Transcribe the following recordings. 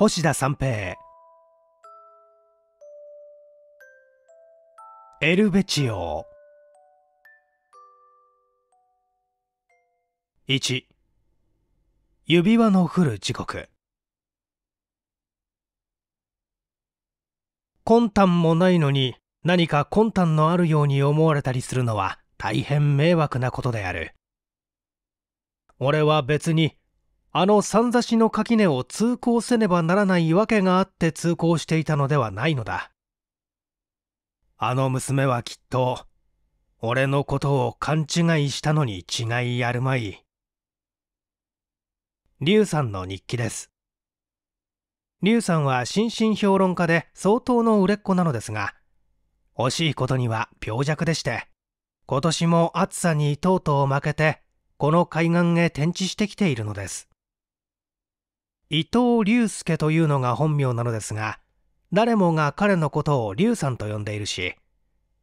星田三平エルベチオ1指輪の降る時刻魂胆もないのに何か魂胆のあるように思われたりするのは大変迷惑なことである俺は別にあの三座市の垣根を通行せねばならない訳があって通行していたのではないのだ。あの娘はきっと、俺のことを勘違いしたのに違いあるまい。劉さんの日記です。劉さんは心身評論家で相当の売れっ子なのですが、惜しいことには病弱でして、今年も暑さにとうとう負けて、この海岸へ転地してきているのです。伊藤龍介というのが本名なのですが、誰もが彼のことを龍さんと呼んでいるし、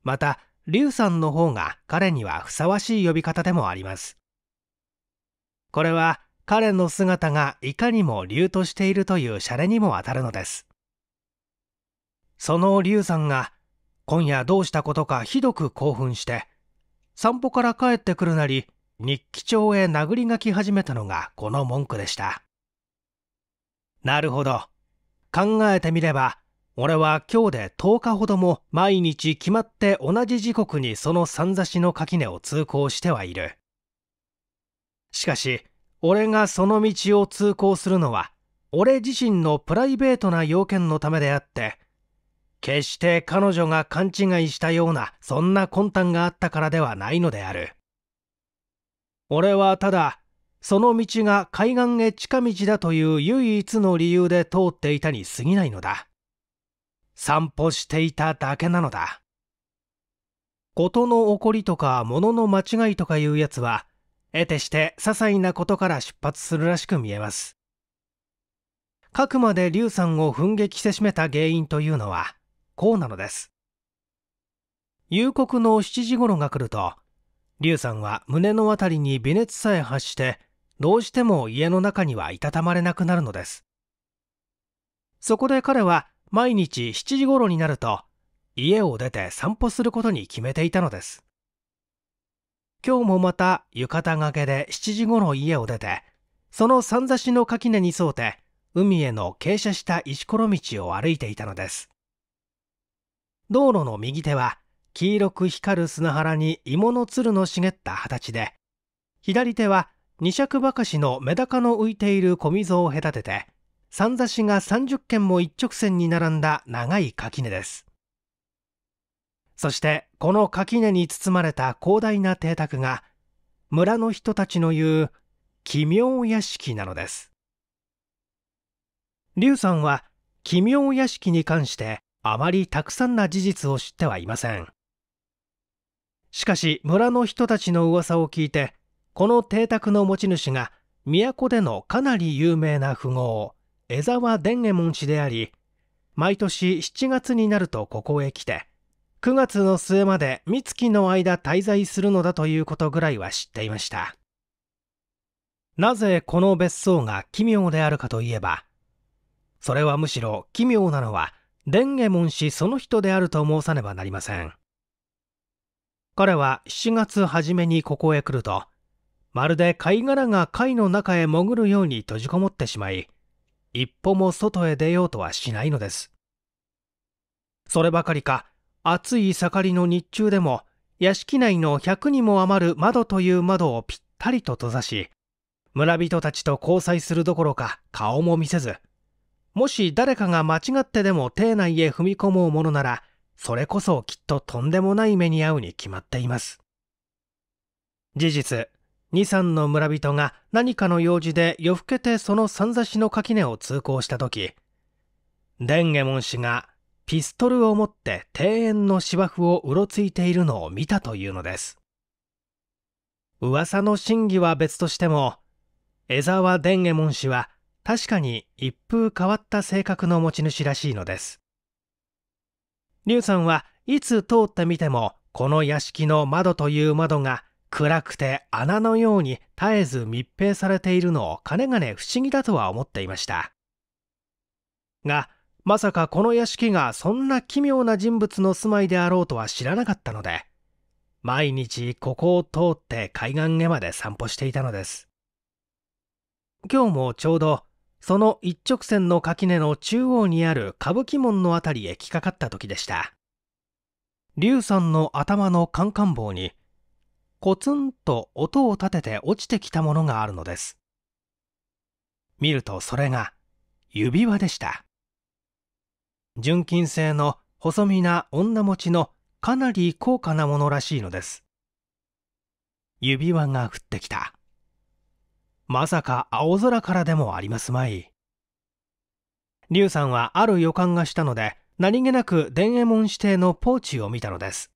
また、龍さんの方が彼にはふさわしい呼び方でもあります。これは彼の姿がいかにも竜としているというシャレにもあたるのです。その龍さんが今夜どうしたことかひどく興奮して散歩から帰ってくるなり日記帳へ殴り書き始めたのがこの文句でした。なるほど。考えてみれば、俺は今日で10日ほども毎日決まって同じ時刻にその三ざしの垣根を通行してはいる。しかし、俺がその道を通行するのは、俺自身のプライベートな要件のためであって、決して彼女が勘違いしたようなそんな魂胆があったからではないのである。俺はただその道が海岸へ近道だという唯一の理由で通っていたに過ぎないのだ。散歩していただけなのだ。事の起こりとか物の間違いとかいうやつは、得てして些細なことから出発するらしく見えます。かくまで劉さんを憤激せしめた原因というのは、こうなのです。夕刻の7時頃が来ると、劉さんは胸の辺りに微熱さえ発して、どうしても家の中にはいたたまれなくなるのですそこで彼は毎日7時頃になると家を出て散歩することに決めていたのです今日もまた浴衣がけで7時頃家を出てその三差しの垣根に沿うて海への傾斜した石ころ道を歩いていたのです道路の右手は黄色く光る砂原に芋のつるの茂った形で左手は二尺ばかしのメダカの浮いている小溝を隔てて三差しが30軒も一直線に並んだ長い垣根ですそしてこの垣根に包まれた広大な邸宅が村の人たちの言う奇妙屋敷なのです劉さんは奇妙屋敷に関してあまりたくさんな事実を知ってはいませんしかし村の人たちの噂を聞いてこの邸宅の持ち主が都でのかなり有名な富豪江沢伝右衛門氏であり毎年7月になるとここへ来て9月の末まで三月の間滞在するのだということぐらいは知っていましたなぜこの別荘が奇妙であるかといえばそれはむしろ奇妙なのは伝右衛門氏その人であると申さねばなりません彼は7月初めにここへ来るとまるで貝殻が貝の中へ潜るように閉じこもってしまい一歩も外へ出ようとはしないのですそればかりか暑い盛りの日中でも屋敷内の100にも余る窓という窓をぴったりと閉ざし村人たちと交際するどころか顔も見せずもし誰かが間違ってでも邸内へ踏み込もうものならそれこそきっととんでもない目に遭うに決まっています事実二三の村人が何かの用事で夜更けてその三差しの垣根を通行した時、伝右衛門氏がピストルを持って庭園の芝生をうろついているのを見たというのです。噂の真偽は別としても、江沢伝右衛門氏は確かに一風変わった性格の持ち主らしいのです。劉さんはいつ通ってみてもこの屋敷の窓という窓が暗くて穴のように絶えず密閉されているのをかねがね不思議だとは思っていましたがまさかこの屋敷がそんな奇妙な人物の住まいであろうとは知らなかったので毎日ここを通って海岸へまで散歩していたのです今日もちょうどその一直線の垣根の中央にある歌舞伎門の辺りへ来かかった時でした龍さんの頭のカンカン棒にコツンと音を立てて落ちてきたものがあるのです見るとそれが指輪でした純金製の細身な女持ちのかなり高価なものらしいのです指輪が降ってきたまさか青空からでもありますまい劉さんはある予感がしたので何気なく伝右衛門指定のポーチを見たのです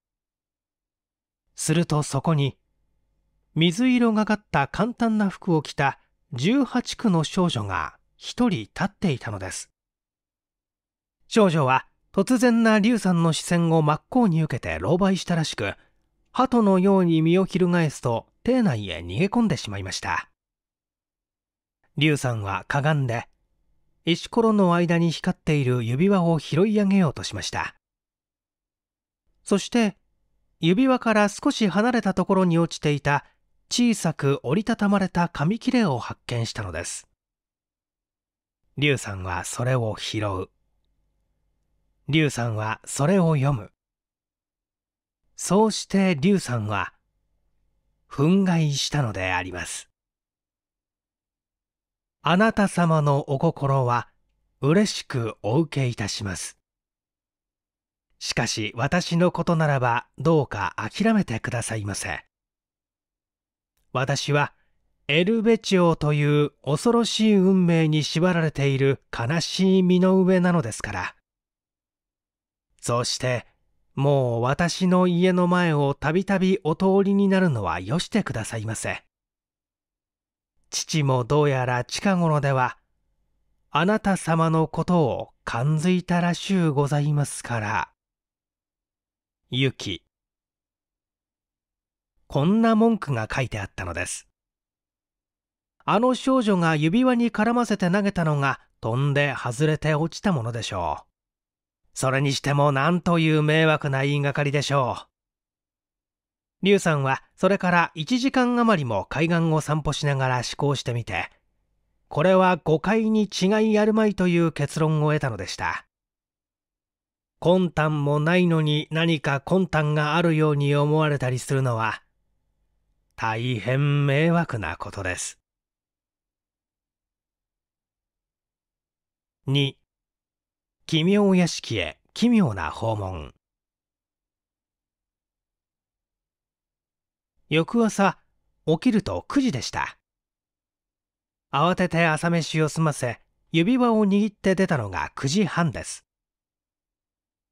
するとそこに水色がかった簡単な服を着た18区の少女が一人立っていたのです少女は突然な龍さんの視線を真っ向に受けて狼狽したらしく鳩のように身を翻すと邸内へ逃げ込んでしまいました龍さんはかがんで石ころの間に光っている指輪を拾い上げようとしましたそして指輪から少し離れたところに落ちていた小さく折りたたまれた紙切れを発見したのです竜さんはそれを拾う竜さんはそれを読むそうして竜さんは憤慨したのでありますあなた様のお心は嬉しくお受けいたしますしかし私のことならばどうか諦めてくださいませ。私はエルベチオという恐ろしい運命に縛られている悲しい身の上なのですから。そしてもう私の家の前をたびたびお通りになるのはよしてくださいませ。父もどうやら近頃ではあなた様のことを感づいたらしゅうございますから。ユこんな文句が書いてあったのですあの少女が指輪に絡ませて投げたのが飛んで外れて落ちたものでしょうそれにしても何という迷惑な言いがかりでしょう劉さんはそれから1時間余りも海岸を散歩しながら思考してみてこれは誤解に違いあるまいという結論を得たのでした魂胆もないのに何か魂胆があるように思われたりするのは、大変迷惑なことです。2. 奇妙屋敷へ奇妙な訪問。翌朝、起きると9時でした。慌てて朝飯を済ませ、指輪を握って出たのが9時半です。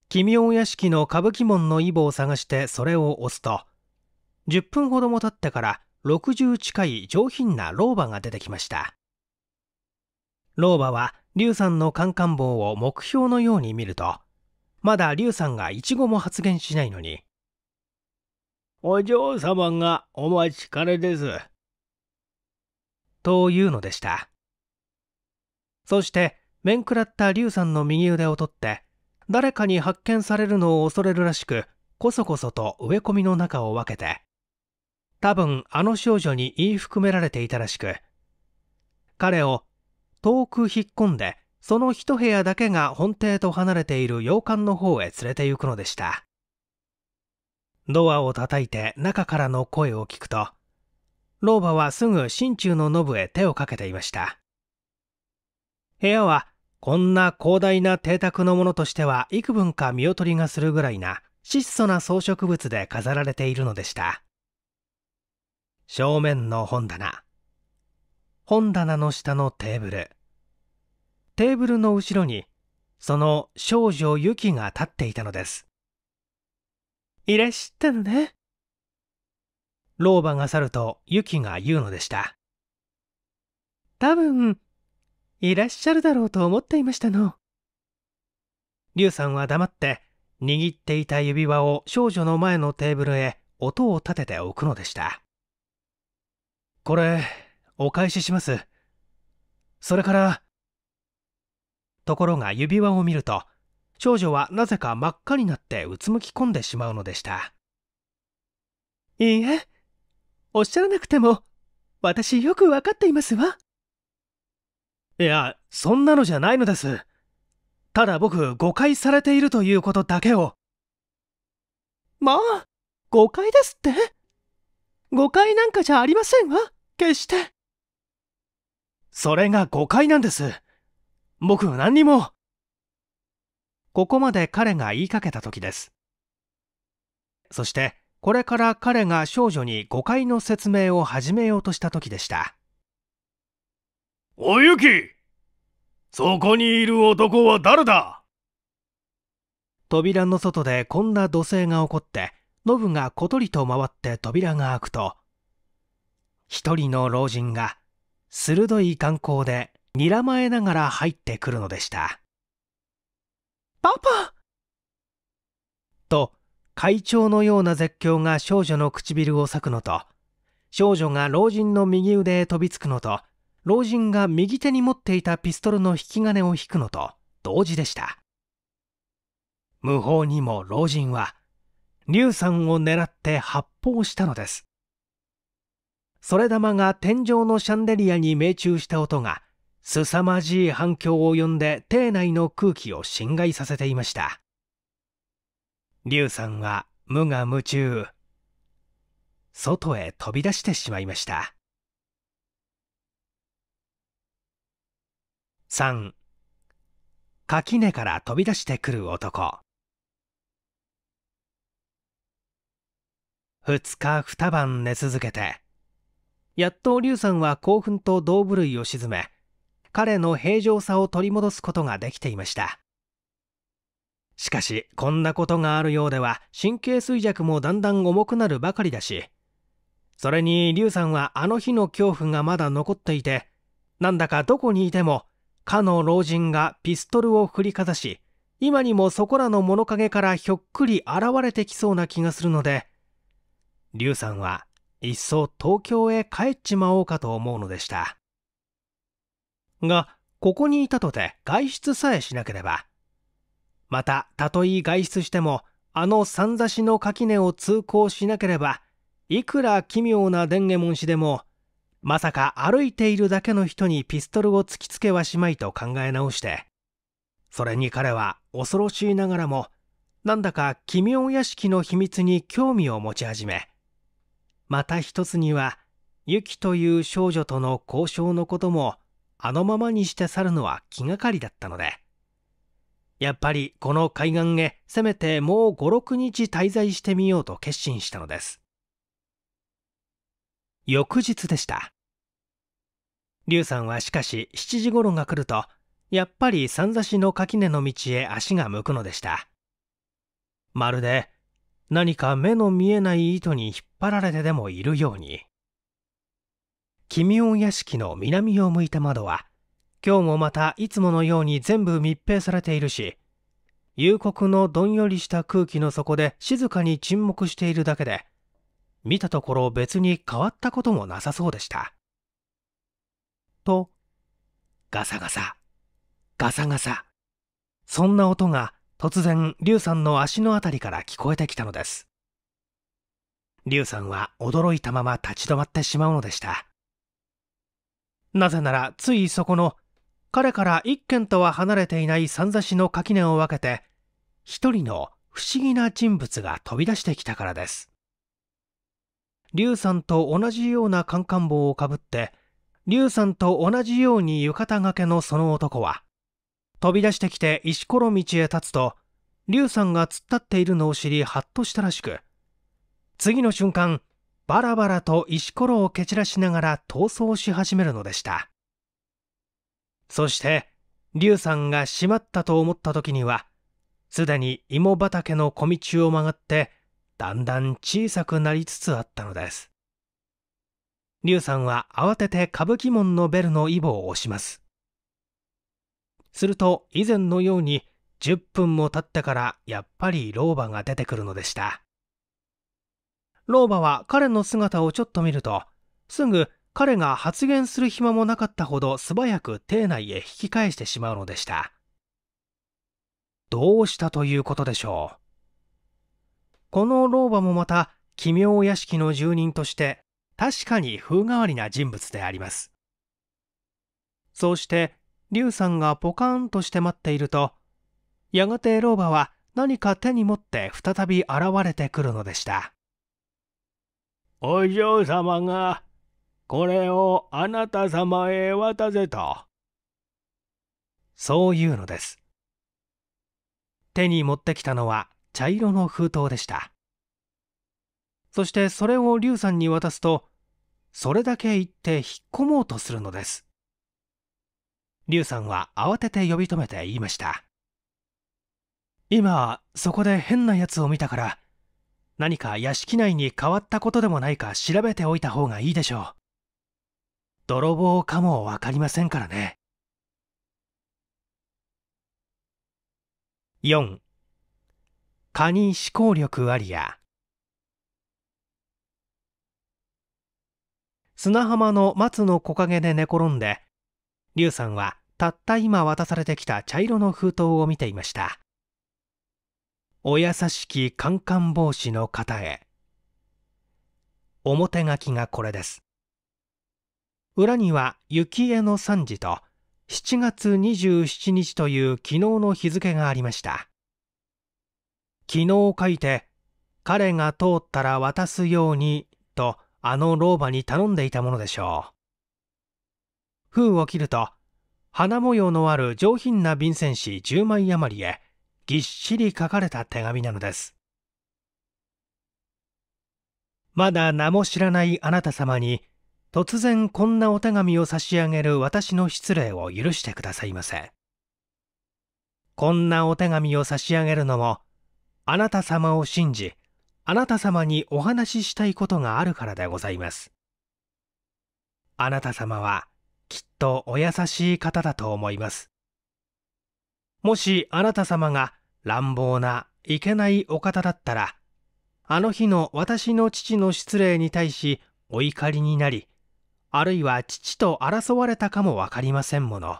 奇妙屋敷の歌舞伎門のイボを探してそれを押すと10分ほども経ってから60近い上品な老婆が出てきました老婆は龍さんのカンカン棒を目標のように見るとまだ龍さんが一語も発言しないのに「お嬢様がお待ちかねです」というのでしたそして面食らった龍さんの右腕を取って誰かに発見されるのを恐れるらしくこそこそと植え込みの中を分けて多分あの少女に言い含められていたらしく彼を遠く引っ込んでその一部屋だけが本邸と離れている洋館の方へ連れて行くのでしたドアを叩いて中からの声を聞くと老婆はすぐ心中のノブへ手をかけていました部屋はこんな広大な邸宅のものとしては幾分か見劣りがするぐらいな質素な装飾物で飾られているのでした。正面の本棚。本棚の下のテーブル。テーブルの後ろに、その少女ユキが立っていたのです。いらっしゃったのね。老婆が去るとユキが言うのでした。多分、いらっしゃるだろうと思っていましたの。劉さんは黙って、握っていた指輪を少女の前のテーブルへ音を立てておくのでした。これ、お返しします。それから、ところが指輪を見ると、少女はなぜか真っ赤になってうつむき込んでしまうのでした。いいえ、おっしゃらなくても、私よくわかっていますわ。いや、そんなのじゃないのです。ただ僕、誤解されているということだけを。まあ、誤解ですって誤解なんかじゃありませんわ、決して。それが誤解なんです。僕何にも。ここまで彼が言いかけた時です。そして、これから彼が少女に誤解の説明を始めようとした時でした。おゆきそこにいる男は誰だ扉の外でこんな土星が起こってノブがことりと回って扉が開くと一人の老人が鋭い眼光でにらまえながら入ってくるのでしたパパと会長のような絶叫が少女の唇を裂くのと少女が老人の右腕へ飛びつくのと老人が右手に持っていたピストルの引き金を引くのと同時でした無法にも老人は劉さんを狙って発砲したのですそれ玉が天井のシャンデリアに命中した音が凄まじい反響を呼んで邸内の空気を侵害させていました劉さんは無我夢中外へ飛び出してしまいました3垣根から飛び出してくる男2日2晩寝続けてやっと龍さんは興奮と胴部類を沈め彼の平常さを取り戻すことができていましたしかしこんなことがあるようでは神経衰弱もだんだん重くなるばかりだしそれに龍さんはあの日の恐怖がまだ残っていてなんだかどこにいてもかの老人がピストルを振りかざし今にもそこらの物陰からひょっくり現れてきそうな気がするので龍さんはいっそ東京へ帰っちまおうかと思うのでしたがここにいたとて外出さえしなければまたたとえ外出してもあの三差しの垣根を通行しなければいくら奇妙な伝右衛門氏でもまさか歩いているだけの人にピストルを突きつけはしまいと考え直して、それに彼は恐ろしいながらも、なんだか奇妙屋敷の秘密に興味を持ち始め、また一つには、ユキという少女との交渉のことも、あのままにして去るのは気がかりだったので、やっぱりこの海岸へせめてもう5、6日滞在してみようと決心したのです。翌日でした劉さんはしかし7時頃が来るとやっぱり三差しの垣根の道へ足が向くのでしたまるで何か目の見えない糸に引っ張られてでもいるように奇妙屋敷の南を向いた窓は今日もまたいつものように全部密閉されているし夕刻のどんよりした空気の底で静かに沈黙しているだけで見たところ別に変わったこともなさそうでした。と、ガサガサ、ガサガサ。そんな音が突然、龍さんの足の辺りから聞こえてきたのです。劉さんは驚いたまま立ち止まってしまうのでした。なぜなら、ついそこの、彼から一軒とは離れていない三差しの垣根を分けて、一人の不思議な人物が飛び出してきたからです。龍さんと同じようなカンカン帽をかぶって龍さんと同じように浴衣がけのその男は飛び出してきて石ころ道へ立つと龍さんが突っ立っているのを知りハッとしたらしく次の瞬間バラバラと石ころを蹴散らしながら逃走し始めるのでしたそして龍さんがしまったと思った時にはすでに芋畑の小道を曲がってだんだん小さくなりつつあったのです劉さんは慌てて歌舞伎門のベルのイボを押しますすると以前のように10分も経ってからやっぱり老婆が出てくるのでした老婆は彼の姿をちょっと見るとすぐ彼が発言する暇もなかったほど素早く邸内へ引き返してしまうのでしたどうしたということでしょうこの老婆もまた奇妙屋敷の住人として確かに風変わりな人物でありますそうして劉さんがポカーンとして待っているとやがて老婆は何か手に持って再び現れてくるのでしたお嬢様がこれをあなた様へ渡せとそういうのです手に持ってきたのは茶色の封筒でしたそしてそれを劉さんに渡すとそれだけ言って引っ込もうとするのです劉さんは慌てて呼び止めて言いました今そこで変なやつを見たから何か屋敷内に変わったことでもないか調べておいた方がいいでしょう泥棒かも分かりませんからね4蚊に思考力ありや砂浜の松の木陰で寝転んで龍さんはたった今渡されてきた茶色の封筒を見ていましたお優しきカンカン帽子の方へ表書きがこれです裏には雪絵の惨事と7月27日という昨日の日付がありました昨日書いて、彼が通ったら渡すように、とあの老婆に頼んでいたものでしょう。封を切ると、花模様のある上品な便箋紙10枚余りへ、ぎっしり書かれた手紙なのです。まだ名も知らないあなた様に、突然こんなお手紙を差し上げる私の失礼を許してくださいませ。こんなお手紙を差し上げるのも、あなた様を信じあなた様にお話ししたいことがあるからでございますあなた様はきっとお優しい方だと思いますもしあなた様が乱暴ないけないお方だったらあの日の私の父の失礼に対しお怒りになりあるいは父と争われたかも分かりませんもの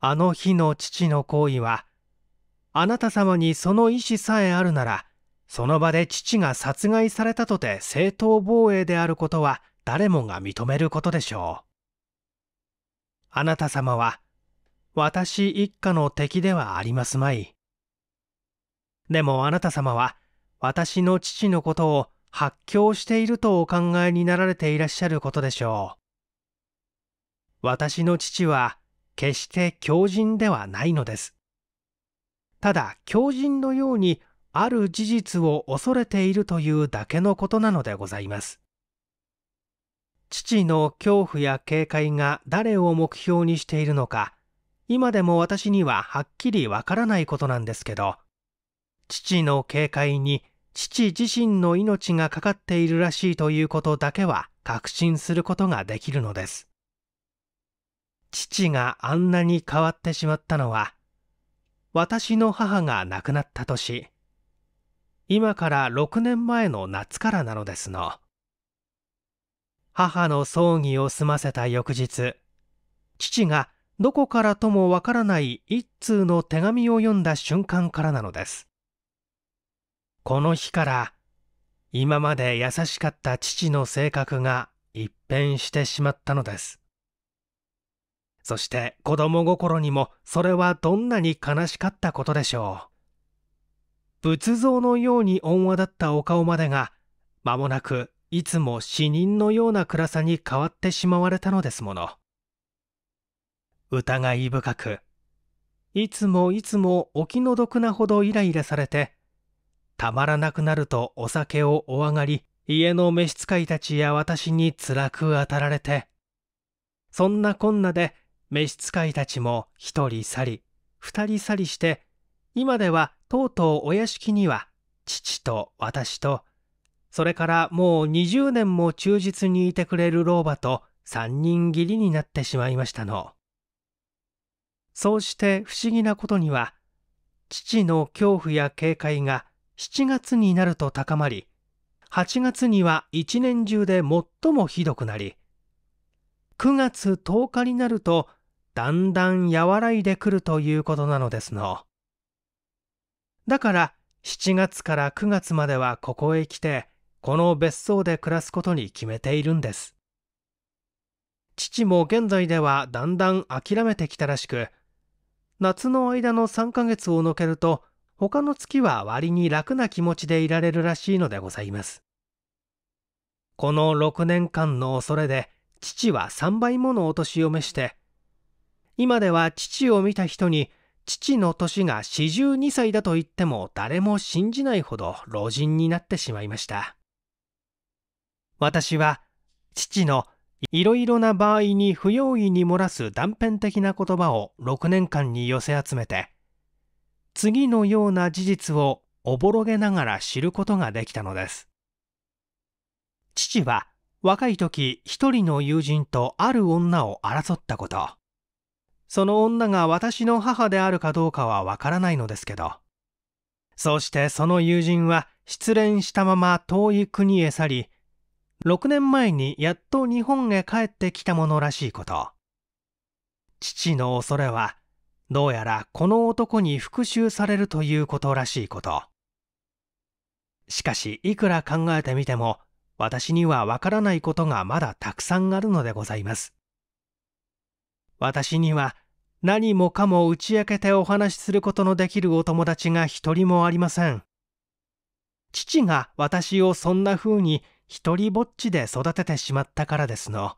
あの日の父の行為はあなた様にその意思さえあるならその場で父が殺害されたとて正当防衛であることは誰もが認めることでしょうあなた様は私一家の敵ではありますまいでもあなた様は私の父のことを発狂しているとお考えになられていらっしゃることでしょう私の父は決して強靭ではないのですただ狂人のようにある事実を恐れているというだけのことなのでございます父の恐怖や警戒が誰を目標にしているのか今でも私にははっきりわからないことなんですけど父の警戒に父自身の命がかかっているらしいということだけは確信することができるのです父があんなに変わってしまったのは私の母が亡くなった年今から6年前の夏からなのですの母の葬儀を済ませた翌日父がどこからともわからない一通の手紙を読んだ瞬間からなのですこの日から今まで優しかった父の性格が一変してしまったのですそして子供心にもそれはどんなに悲しかったことでしょう。仏像のように温和だったお顔までが、間もなくいつも死人のような暗さに変わってしまわれたのですもの。疑い深く、いつもいつもお気の毒なほどイライラされて、たまらなくなるとお酒をお上がり、家の召使いたちや私に辛く当たられて、そんなこんなで召使いたちも一人去り二人去りして今ではとうとうお屋敷には父と私とそれからもう二十年も忠実にいてくれる老婆と三人義りになってしまいましたの。そうして不思議なことには父の恐怖や警戒が7月になると高まり8月には一年中で最もひどくなり9月10日になるとだんだん和らいでくるということなのですの。だから7月から9月まではここへ来てこの別荘で暮らすことに決めているんです。父も現在ではだんだん諦めてきたらしく夏の間の3ヶ月を抜けると他の月は割に楽な気持ちでいられるらしいのでございます。この6年間の恐れで父は3倍ものお年を召して今では父を見た人に父の年が42歳だと言っても誰も信じないほど老人になってしまいました私は父のいろいろな場合に不用意に漏らす断片的な言葉を6年間に寄せ集めて次のような事実をおぼろげながら知ることができたのです父は若い時一人の友人とある女を争ったことその女が私の母であるかどうかはわからないのですけど。そうしてその友人は失恋したまま遠い国へ去り、6年前にやっと日本へ帰ってきたものらしいこと。父の恐れは、どうやらこの男に復讐されるということらしいこと。しかし、いくら考えてみても、私にはわからないことがまだたくさんあるのでございます。私には何もかも打ち明けてお話しすることのできるお友達が一人もありません。父が私をそんな風に一人ぼっちで育ててしまったからですの。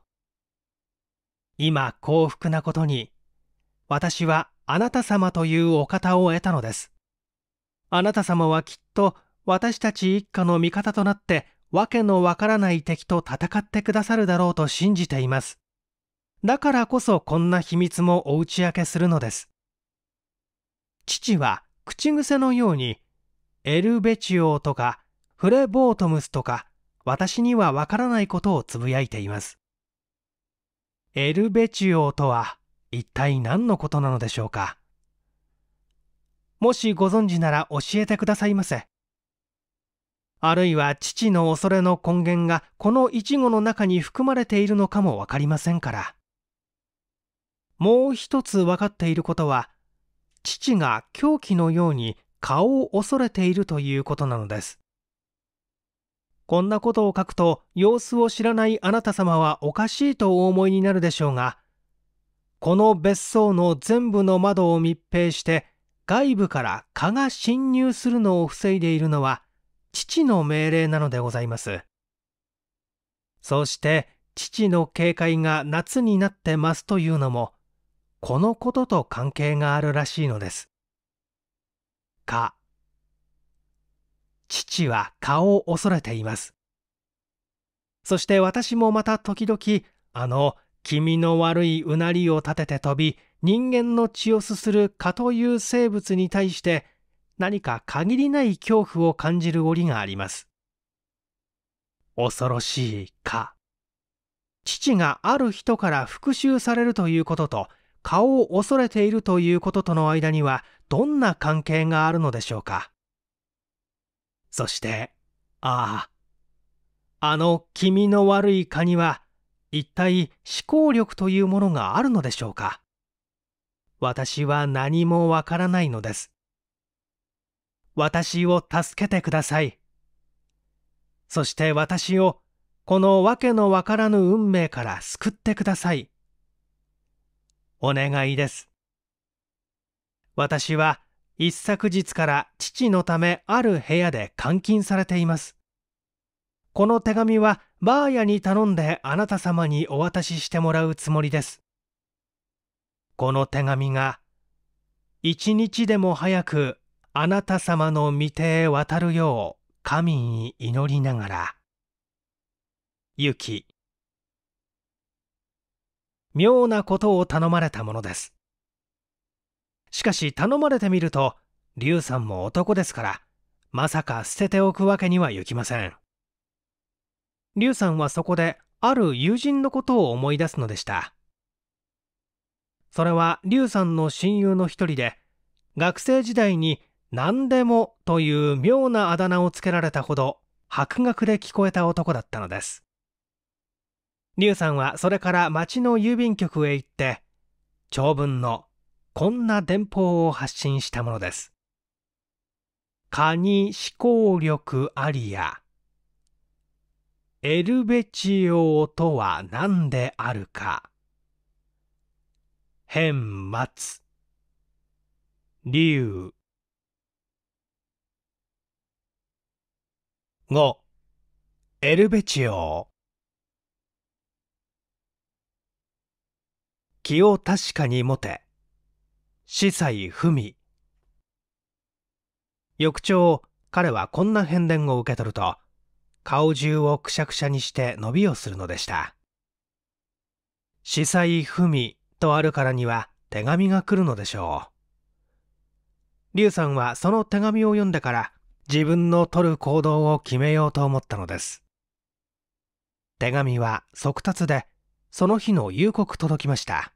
今幸福なことに、私はあなた様というお方を得たのです。あなた様はきっと私たち一家の味方となって、わけのわからない敵と戦ってくださるだろうと信じています。だからこそこんな秘密もお打ち明けするのです父は口癖のようにエルベチオとかフレボートムスとか私にはわからないことをつぶやいていますエルベチオとは一体何のことなのでしょうかもしご存知なら教えてくださいませあるいは父の恐れの根源がこのイチゴの中に含まれているのかも分かりませんからもう一つ分かっていることは父が狂気のように顔を恐れているということなのですこんなことを書くと様子を知らないあなた様はおかしいとお思いになるでしょうがこの別荘の全部の窓を密閉して外部から蚊が侵入するのを防いでいるのは父の命令なのでございますそして父の警戒が夏になってますというのもこのことと関係があるらしいのです。か父は顔を恐れています。そして私もまた時々あの気味の悪いうなりを立てて飛び人間の血をすする蚊という生物に対して何か限りない恐怖を感じる折があります。恐ろしい蚊。父がある人から復讐されるということと顔を恐れているということとの間にはどんな関係があるのでしょうかそしてあああの気味の悪い蚊には一体思考力というものがあるのでしょうか私は何もわからないのです私を助けてくださいそして私をこのわけのわからぬ運命から救ってくださいお願いです。私は一昨日から父のためある部屋で監禁されています。この手紙はバーヤに頼んであなた様にお渡ししてもらうつもりです。この手紙が一日でも早くあなた様の御手へ渡るよう神に祈りながら、ゆき、妙なことを頼まれたものですしかし頼まれてみると龍さんも男ですからまさか捨てておくわけにはいきません龍さんはそこである友人のことを思い出すのでしたそれは龍さんの親友の一人で学生時代に何でもという妙なあだ名をつけられたほど博学で聞こえた男だったのです劉さんはそれから町の郵便局へ行って長文のこんな電報を発信したものです。蚊に思考力ありやエルベチオとは何であるか変末竜5エルベチオ気を確かに持て司祭文翌朝彼はこんな変電を受け取ると顔中をくしゃくしゃにして伸びをするのでした司祭文とあるからには手紙が来るのでしょう劉さんはその手紙を読んでから自分の取る行動を決めようと思ったのです手紙は速達でその日の夕刻届きました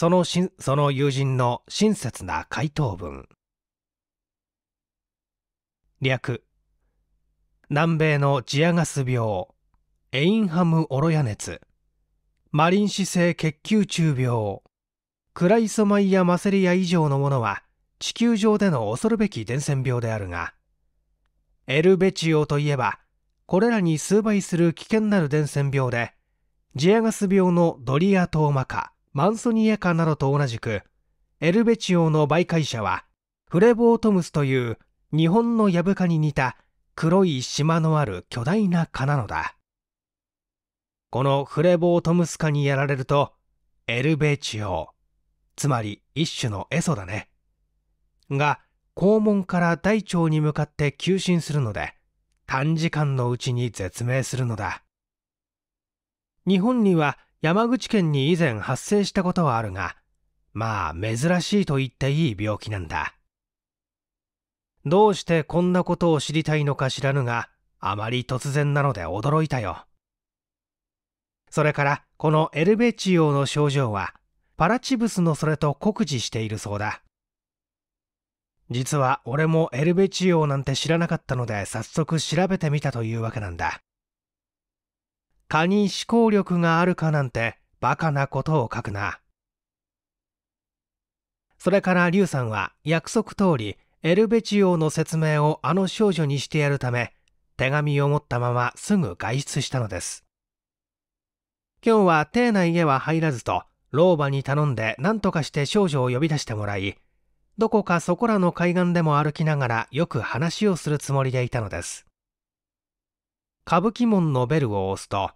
そのしその友人の親切な回答文略南米のジアガス病エインハムオロヤ熱マリン脂性血球中病クライソマイアマセリア以上のものは地球上での恐るべき伝染病であるがエルベチオといえばこれらに数倍する危険なる伝染病でジアガス病のドリアトーマ科マンソニエカなどと同じくエルベチオの媒介者はフレボートムスという日本のヤブカに似た黒い島のある巨大な蚊なのだこのフレボートムス蚊にやられるとエルベチオつまり一種のエソだねが肛門から大腸に向かって急進するので短時間のうちに絶命するのだ日本には山口県に以前発生したことはあるが、まあ珍しいと言っていい病気なんだ。どうしてこんなことを知りたいのか知らぬが、あまり突然なので驚いたよ。それから、このエルベチオの症状は、パラチブスのそれと酷似しているそうだ。実は俺もエルベチオなんて知らなかったので早速調べてみたというわけなんだ。蚊に思考力があるかなんてバカなことを書くな。それから劉さんは約束通りエルベチオの説明をあの少女にしてやるため手紙を持ったまますぐ外出したのです。今日は邸内へは入らずと老婆に頼んで何とかして少女を呼び出してもらいどこかそこらの海岸でも歩きながらよく話をするつもりでいたのです。歌舞伎門のベルを押すと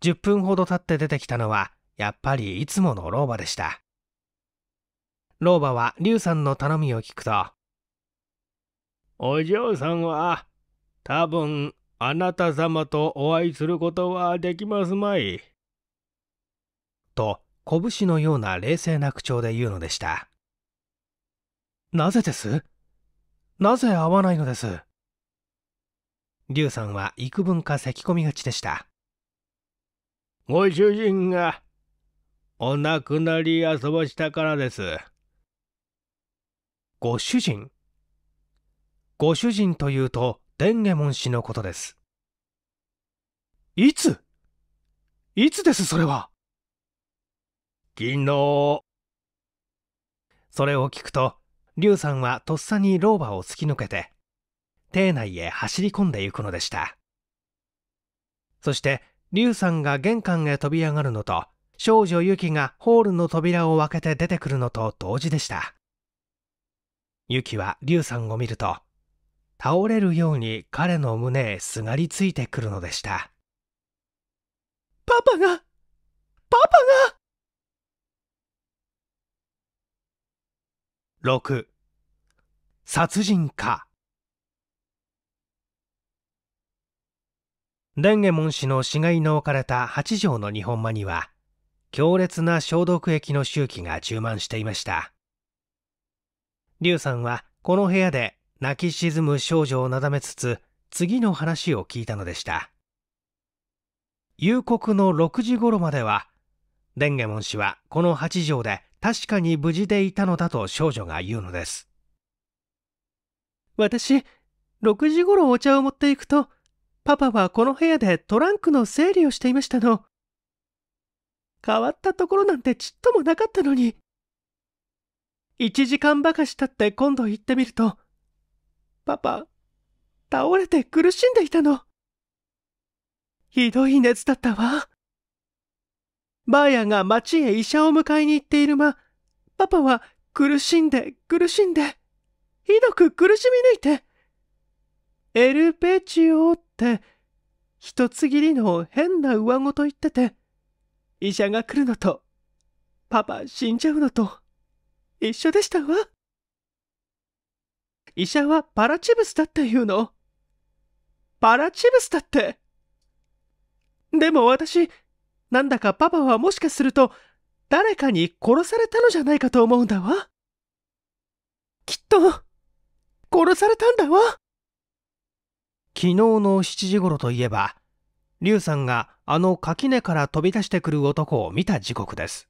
10分ほど経って出てきたのは、やっぱりいつもの老婆でした。老婆は龍さんの頼みを聞くと、お嬢さんは、多分、あなた様とお会いすることはできますまい。と、拳のような冷静な口調で言うのでした。なぜですなぜ会わないのです龍さんは幾分か咳き込みがちでした。ご主人がお亡くなり遊ばしたからです。ご主人ご主人というとデンゲモン氏のことです。いついつですそれは昨日。それを聞くと、劉さんはとっさに老婆を突き抜けて、邸内へ走り込んでいくのでした。そして劉さんが玄関へ飛び上がるのと、少女ユキがホールの扉を開けて出てくるのと同時でした。ユキは劉さんを見ると、倒れるように彼の胸へすがりついてくるのでした。パパがパパが !6 殺人か蓮華門氏の死骸の置かれた8畳の日本間には、強烈な消毒液の周期が充満していました。劉さんはこの部屋で泣き沈む少女をなだめつつ、次の話を聞いたのでした。夕刻の6時頃までは、ゲモ門氏はこの8畳で確かに無事でいたのだと少女が言うのです。私、6時頃お茶を持っていくと、パパはこの部屋でトランクの整理をしていましたの。変わったところなんてちっともなかったのに。1時間ばかしたって今度行ってみると、パパ、倒れて苦しんでいたの。ひどい熱だったわ。ばあやが町へ医者を迎えに行っている間、パパは苦しんで苦しんで、ひどく苦しみ抜いて、エルペチオって一つ切りの変な上ごと言ってて医者が来るのとパパ死んじゃうのと一緒でしたわ医者はパラチブスだって言うのパラチブスだってでも私なんだかパパはもしかすると誰かに殺されたのじゃないかと思うんだわきっと殺されたんだわ昨日の7時頃といえば、龍さんがあの垣根から飛び出してくる男を見た時刻です。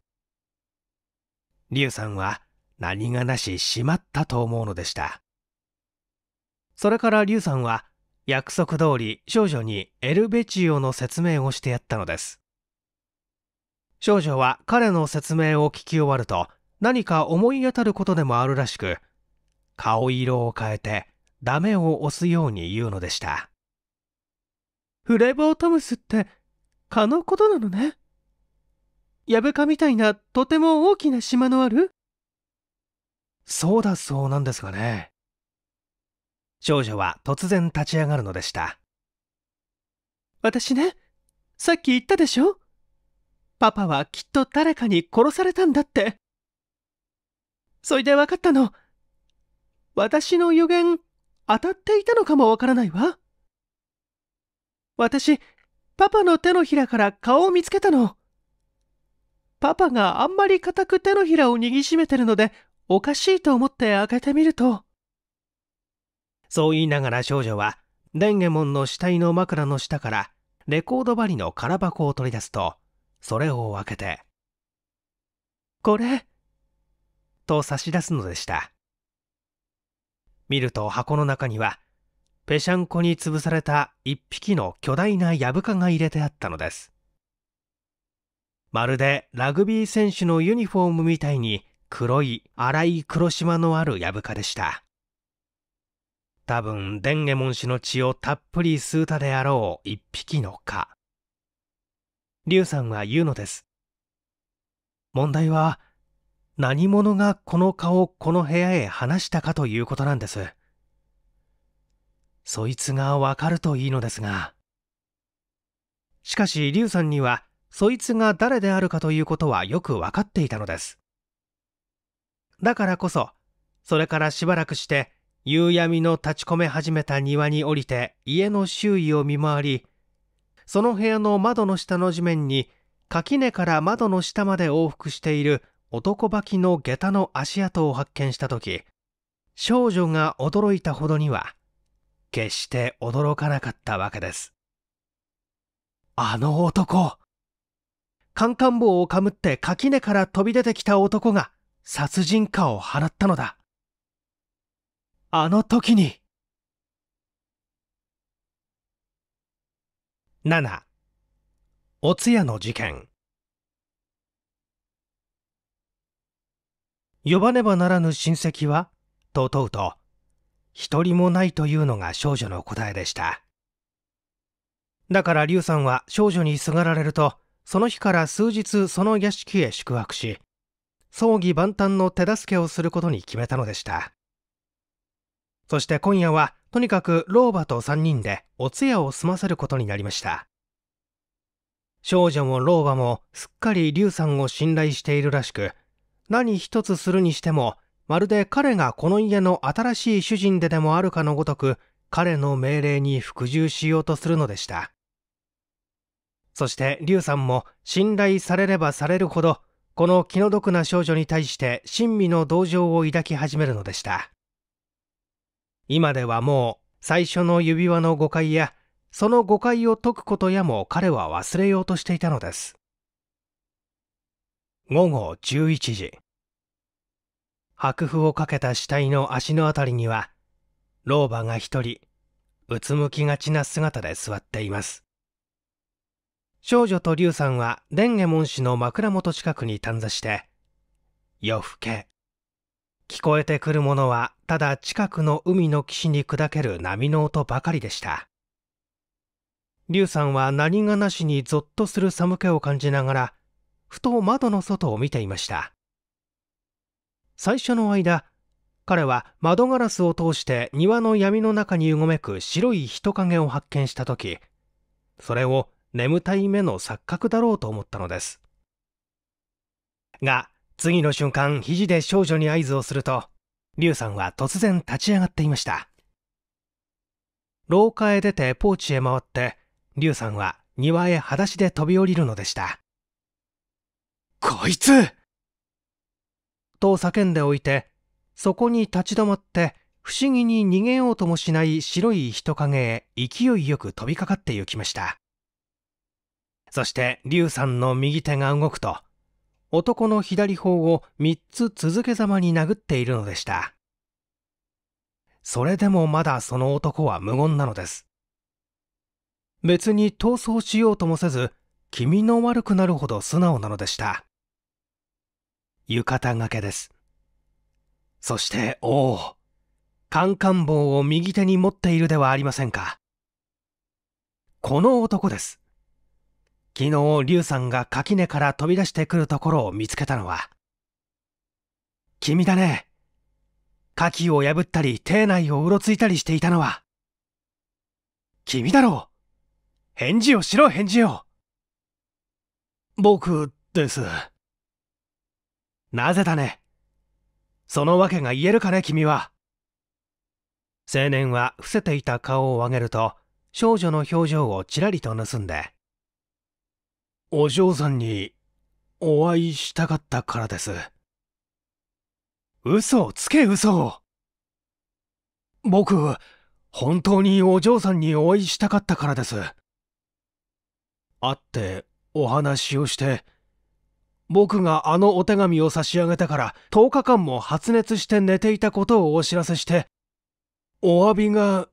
龍さんは何がなししまったと思うのでした。それから龍さんは約束通り少女にエルベチオの説明をしてやったのです。少女は彼の説明を聞き終わると何か思い当たることでもあるらしく、顔色を変えてダメを押すように言うのでしたフレボートムスって蚊のことなのねヤブカみたいなとても大きな島のあるそうだそうなんですがね少女は突然立ち上がるのでした私ねさっき言ったでしょパパはきっと誰かに殺されたんだってそいで分かったの私の予言当たっていたのかもわからないわ。私、パパの手のひらから顔を見つけたの。パパがあんまり固く手のひらを握りしめてるので、おかしいと思って開けてみると。そう言いながら少女は、レンゲモンの死体の枕の下から、レコード針の空箱を取り出すと、それを開けて、これ、と差し出すのでした。見ると箱の中にはぺしゃんこに潰された一匹の巨大なヤブカが入れてあったのですまるでラグビー選手のユニフォームみたいに黒い荒い黒島のあるヤブカでした多分デン右モン氏の血をたっぷり吸うたであろう一匹の蚊龍さんは言うのです問題は何者がこの顔をこの部屋へ話したかということなんです。そいつがわかるといいのですが。しかし、リュウさんには、そいつが誰であるかということはよくわかっていたのです。だからこそ、それからしばらくして、夕闇の立ち込め始めた庭に降りて家の周囲を見回り、その部屋の窓の下の地面に、垣根から窓の下まで往復している男履きの下駄の足跡を発見した時少女が驚いたほどには決して驚かなかったわけですあの男カンカン帽をかむって垣根から飛び出てきた男が殺人かを放ったのだあの時に7お通夜の事件呼ばねばならぬ親戚はと問うと、一人もないというのが少女の答えでした。だから劉さんは少女にすがられると、その日から数日その屋敷へ宿泊し、葬儀万端の手助けをすることに決めたのでした。そして今夜は、とにかく老婆と3人でお通夜を済ませることになりました。少女も老婆もすっかり劉さんを信頼しているらしく、何一つするにしても、まるで彼がこの家の新しい主人ででもあるかのごとく、彼の命令に服従しようとするのでした。そして、劉さんも信頼されればされるほど、この気の毒な少女に対して親身の同情を抱き始めるのでした。今ではもう、最初の指輪の誤解や、その誤解を解くことやも彼は忘れようとしていたのです。午後11時白布をかけた死体の足の辺りには老婆が一人うつむきがちな姿で座っています少女と龍さんは伝右衛門氏の枕元近くに探座して夜更け聞こえてくるものはただ近くの海の岸に砕ける波の音ばかりでした龍さんは何がなしにぞっとする寒気を感じながらふと窓の外を見ていました最初の間彼は窓ガラスを通して庭の闇の中にうごめく白い人影を発見した時それを眠たい目の錯覚だろうと思ったのですが次の瞬間肘で少女に合図をすると劉さんは突然立ち上がっていました廊下へ出てポーチへ回って劉さんは庭へ裸足で飛び降りるのでしたこいつと叫んでおいて、そこに立ち止まって、不思議に逃げようともしない白い人影へ勢いよく飛びかかってゆきました。そして、竜さんの右手が動くと、男の左方を3つ続けざまに殴っているのでした。それでもまだその男は無言なのです。別に逃走しようともせず、気味の悪くなるほど素直なのでした。浴衣がけです。そして、おお、カンカン棒を右手に持っているではありませんか。この男です。昨日、劉さんが垣根から飛び出してくるところを見つけたのは、君だね。垣を破ったり、邸内をうろついたりしていたのは、君だろう。返事をしろ、返事を。僕です。なぜだねそのわけが言えるかね君は青年は伏せていた顔を上げると少女の表情をちらりと盗んでお嬢さんにお会いしたかったからです嘘をつけ嘘を僕本当にお嬢さんにお会いしたかったからです会ってお話をして僕があのお手紙を差し上げてから10日間も発熱して寝ていたことをお知らせして、お詫びが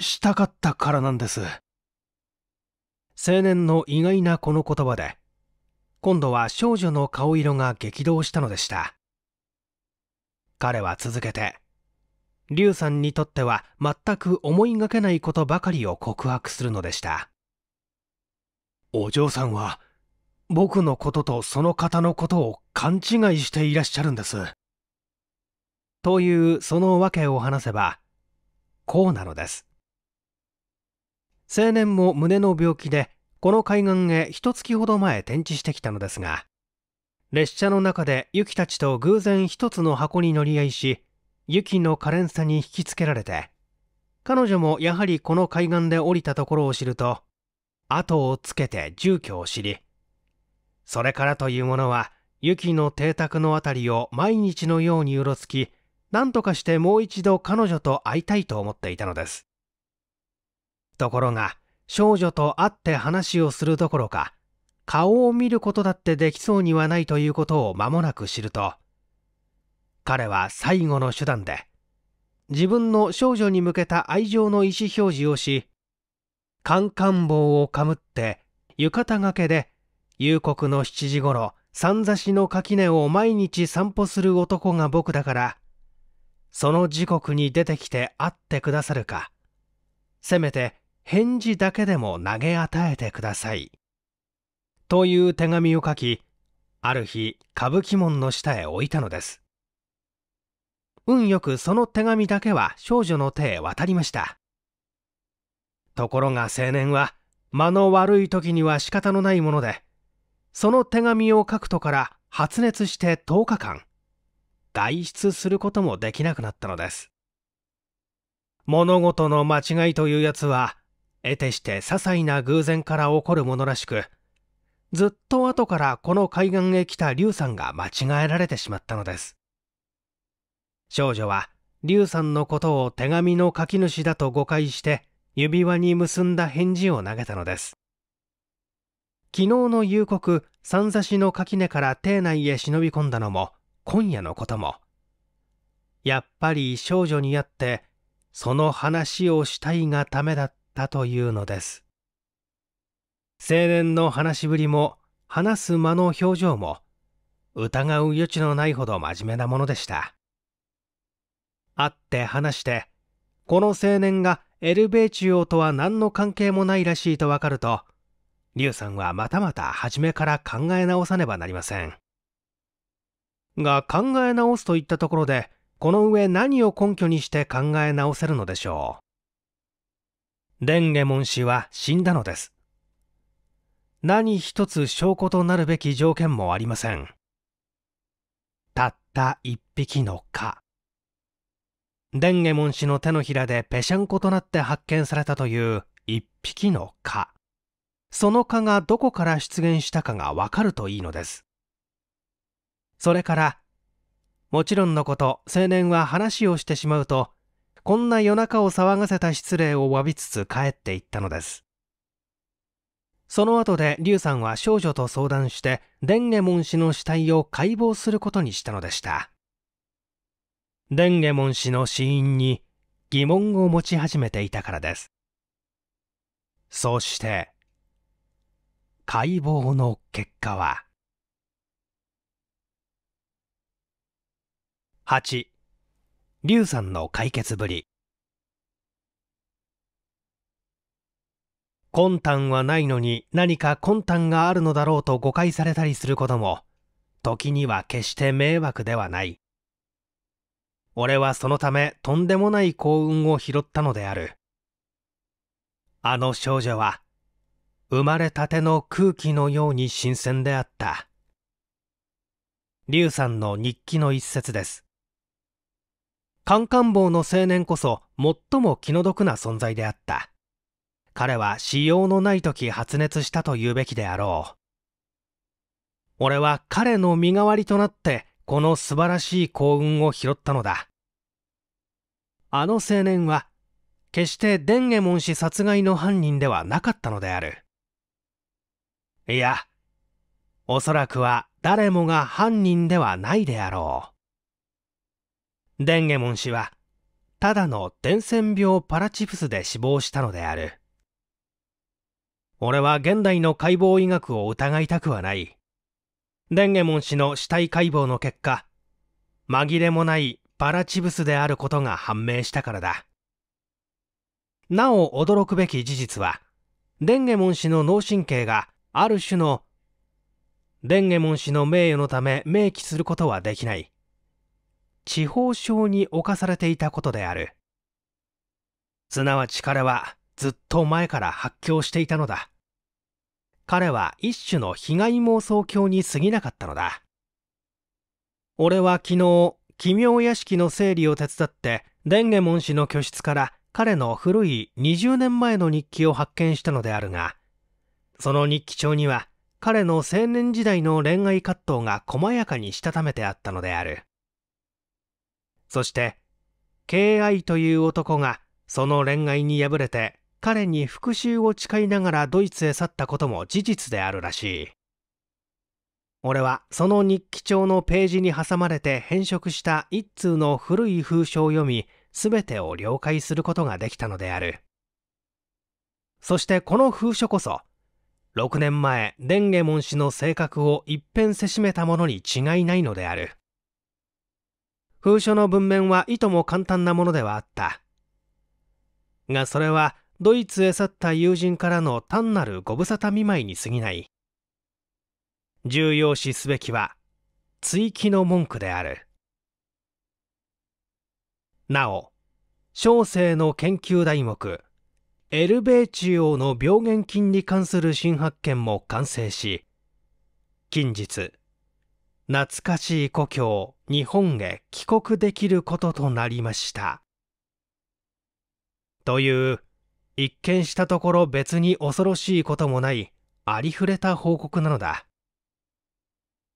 したかったからなんです。青年の意外なこの言葉で、今度は少女の顔色が激動したのでした。彼は続けて、劉さんにとっては全く思いがけないことばかりを告白するのでした。お嬢さんは僕のこととその方のことを勘違いしていらっしゃるんです。というその訳を話せば、こうなのです。青年も胸の病気で、この海岸へ一月ほど前転地してきたのですが、列車の中でユキたちと偶然一つの箱に乗り合いし、ユキの可憐さに引きつけられて、彼女もやはりこの海岸で降りたところを知ると、後をつけて住居を知り、それからというものは、ユキの邸宅のあたりを毎日のようにうろつき、何とかしてもう一度彼女と会いたいと思っていたのです。ところが、少女と会って話をするどころか、顔を見ることだってできそうにはないということを間もなく知ると、彼は最後の手段で、自分の少女に向けた愛情の意思表示をし、カンカン帽をかむって、浴衣がけで夕刻の7時ごろ、三差しの垣根を毎日散歩する男が僕だから、その時刻に出てきて会ってくださるか、せめて返事だけでも投げ与えてください。という手紙を書き、ある日、歌舞伎門の下へ置いたのです。運よくその手紙だけは少女の手へ渡りました。ところが青年は、間の悪い時には仕方のないもので、その手紙を書くとから発熱して10日間外出することもできなくなったのです物事の間違いというやつは得てして些細な偶然から起こるものらしくずっと後からこの海岸へ来た劉さんが間違えられてしまったのです少女は劉さんのことを手紙の書き主だと誤解して指輪に結んだ返事を投げたのです昨日の夕刻三座市の垣根から邸内へ忍び込んだのも今夜のこともやっぱり少女に会ってその話をしたいがためだったというのです青年の話しぶりも話す間の表情も疑う余地のないほど真面目なものでした会って話してこの青年がエルベーチオとは何の関係もないらしいとわかると劉さんはまたまた初めから考え直さねばなりませんが考え直すといったところでこの上何を根拠にして考え直せるのでしょうンゲモン氏は死んだのです何一つ証拠となるべき条件もありませんたった一匹の蚊ンゲモン氏の手のひらでぺしゃんことなって発見されたという一匹の蚊その蚊がどこから出現したかがわかるといいのですそれからもちろんのこと青年は話をしてしまうとこんな夜中を騒がせた失礼を詫びつつ帰っていったのですその後で龍さんは少女と相談してデンゲモン氏の死体を解剖することにしたのでしたデンゲモン氏の死因に疑問を持ち始めていたからですそして解剖の結果は8劉さんの解決ぶり魂胆はないのに何か魂胆があるのだろうと誤解されたりすることも時には決して迷惑ではない俺はそのためとんでもない幸運を拾ったのであるあの少女は生まれたての空気のように新鮮であった。劉さんの日記の一節です。カンカン坊の青年こそ最も気の毒な存在であった。彼はしようのない時発熱したと言うべきであろう。俺は彼の身代わりとなってこの素晴らしい幸運を拾ったのだ。あの青年は決して伝右衛門氏殺害の犯人ではなかったのである。いやおそらくは誰もが犯人ではないであろう伝ゲモン氏はただの伝染病パラチプスで死亡したのである俺は現代の解剖医学を疑いたくはない伝ゲモン氏の死体解剖の結果紛れもないパラチブスであることが判明したからだなお驚くべき事実は伝ゲモン氏の脳神経がある種のンゲモン氏の名誉のため明記することはできない地方省に侵されていたことであるすなわち彼はずっと前から発狂していたのだ彼は一種の被害妄想狂に過ぎなかったのだ俺は昨日奇妙屋敷の整理を手伝って伝ゲモン氏の居室から彼の古い20年前の日記を発見したのであるがその日記帳には彼の青年時代の恋愛葛藤が細やかにしたためてあったのであるそして敬愛という男がその恋愛に敗れて彼に復讐を誓いながらドイツへ去ったことも事実であるらしい俺はその日記帳のページに挟まれて変色した一通の古い風書を読み全てを了解することができたのであるそしてこの風書こそ6年前、伝右衛門氏の性格を一変せしめたものに違いないのである。封書の文面はいとも簡単なものではあった。がそれは、ドイツへ去った友人からの単なるご無沙汰見舞いに過ぎない。重要視すべきは、追記の文句である。なお、小生の研究題目、エルベーチオの病原菌に関する新発見も完成し近日懐かしい故郷日本へ帰国できることとなりましたという一見したところ別に恐ろしいこともないありふれた報告なのだ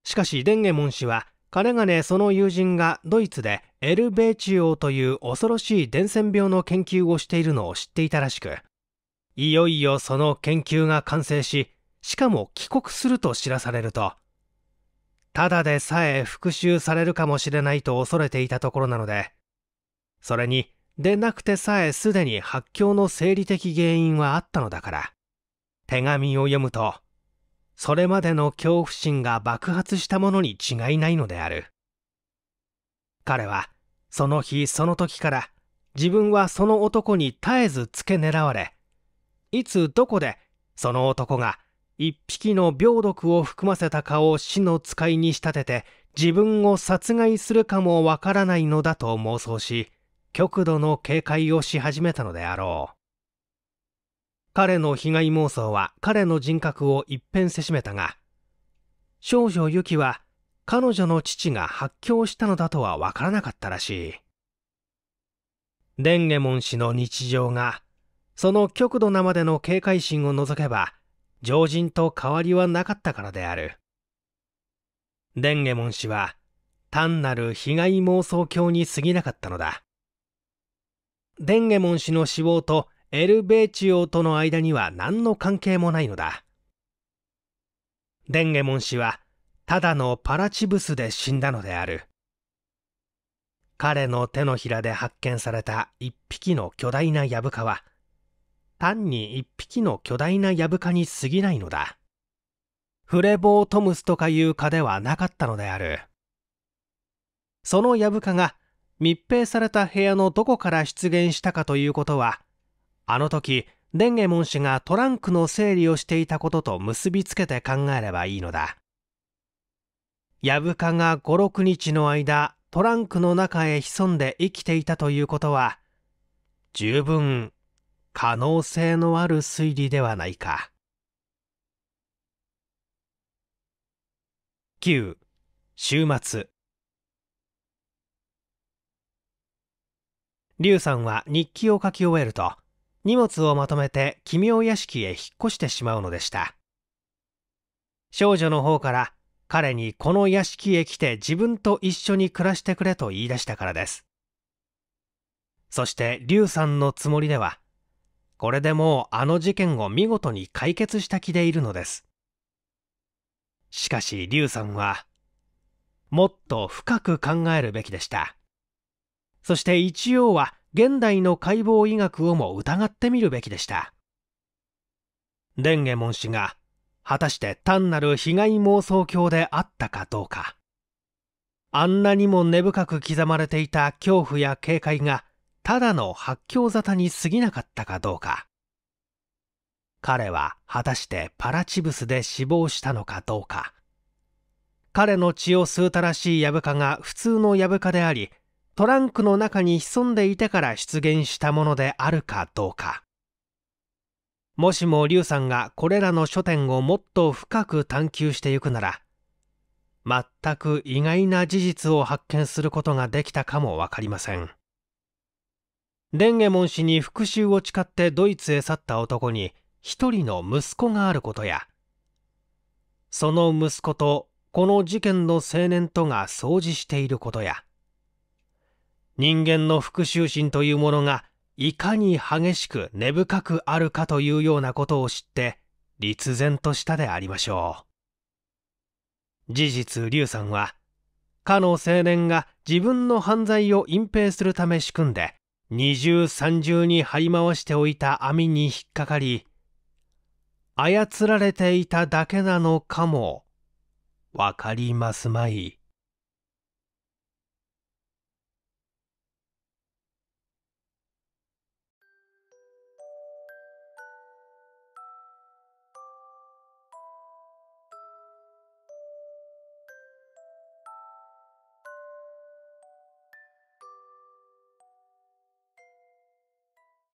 しかし伝右衛門氏はかねがねその友人がドイツでエルベーチオという恐ろしい伝染病の研究をしているのを知っていたらしくいよいよその研究が完成ししかも帰国すると知らされるとただでさえ復讐されるかもしれないと恐れていたところなのでそれにでなくてさえすでに発狂の生理的原因はあったのだから手紙を読むとそれまでの恐怖心が爆発したものに違いないのである彼はその日その時から自分はその男に絶えず付け狙われいつどこでその男が一匹の病毒を含ませた蚊を死の使いに仕立てて自分を殺害するかもわからないのだと妄想し極度の警戒をし始めたのであろう彼の被害妄想は彼の人格を一変せしめたが少女ユキは彼女の父が発狂したのだとはわからなかったらしい伝右衛門氏の日常がその極度なまでの警戒心を除けば常人と変わりはなかったからである伝ゲモン氏は単なる被害妄想郷に過ぎなかったのだ伝ゲモン氏の死亡とエル・ベーチオとの間には何の関係もないのだ伝ゲモン氏はただのパラチブスで死んだのである彼の手のひらで発見された一匹の巨大なヤブカは単に一匹の巨大なヤブカに過ぎないのだ。フレボートムスとかいう蚊ではなかったのである。そのヤブカが密閉された部屋のどこから出現したかということは、あの時、伝ゲモン氏がトランクの整理をしていたことと結びつけて考えればいいのだ。ヤブカが5、6日の間、トランクの中へ潜んで生きていたということは、十分可能性のある推理ではないか9週末劉さんは日記を書き終えると荷物をまとめて奇妙屋敷へ引っ越してしまうのでした少女の方から彼にこの屋敷へ来て自分と一緒に暮らしてくれと言い出したからですそして劉さんのつもりではこれでもうあの事件を見事に解決した気でいるのです。しかし、劉さんは、もっと深く考えるべきでした。そして一応は現代の解剖医学をも疑ってみるべきでした。伝右衛門氏が果たして単なる被害妄想郷であったかどうか。あんなにも根深く刻まれていた恐怖や警戒がただの発狂沙汰に過ぎなかったかどうか彼は果たしてパラチブスで死亡したのかどうか彼の血を吸うたらしいヤブカが普通のヤブカでありトランクの中に潜んでいてから出現したものであるかどうかもしも劉さんがこれらの書店をもっと深く探求してゆくなら全く意外な事実を発見することができたかも分かりません。レンゲモン氏に復讐を誓ってドイツへ去った男に一人の息子があることやその息子とこの事件の青年とが相似していることや人間の復讐心というものがいかに激しく根深くあるかというようなことを知って立然としたでありましょう事実劉さんはかの青年が自分の犯罪を隠蔽するため仕組んで二重三重に張り回しておいた網に引っかかり、操られていただけなのかも、わかりますまい。